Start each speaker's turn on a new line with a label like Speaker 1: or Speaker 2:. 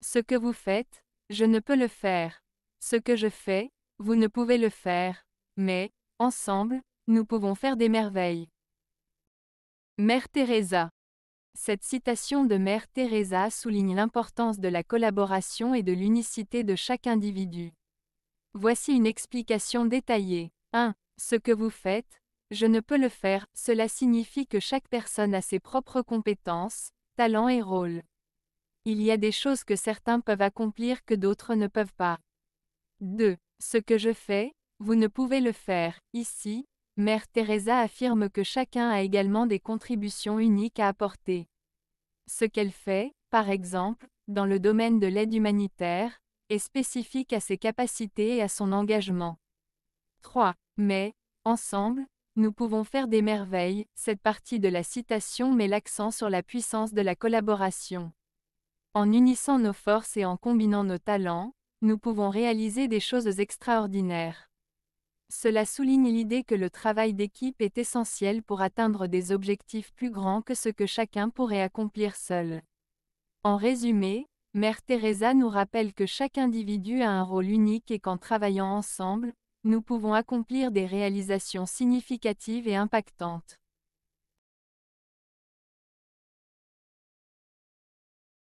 Speaker 1: Ce que vous faites, je ne peux le faire. Ce que je fais, vous ne pouvez le faire. Mais, ensemble, nous pouvons faire des merveilles. Mère Teresa. Cette citation de Mère Teresa souligne l'importance de la collaboration et de l'unicité de chaque individu. Voici une explication détaillée. 1. Ce que vous faites, je ne peux le faire, cela signifie que chaque personne a ses propres compétences, talents et rôles. Il y a des choses que certains peuvent accomplir que d'autres ne peuvent pas. 2. Ce que je fais, vous ne pouvez le faire. Ici, Mère Teresa affirme que chacun a également des contributions uniques à apporter. Ce qu'elle fait, par exemple, dans le domaine de l'aide humanitaire, est spécifique à ses capacités et à son engagement. 3. Mais, ensemble, nous pouvons faire des merveilles, cette partie de la citation met l'accent sur la puissance de la collaboration. En unissant nos forces et en combinant nos talents, nous pouvons réaliser des choses extraordinaires. Cela souligne l'idée que le travail d'équipe est essentiel pour atteindre des objectifs plus grands que ce que chacun pourrait accomplir seul. En résumé, Mère Teresa nous rappelle que chaque individu a un rôle unique et qu'en travaillant ensemble, nous pouvons accomplir des réalisations significatives et impactantes.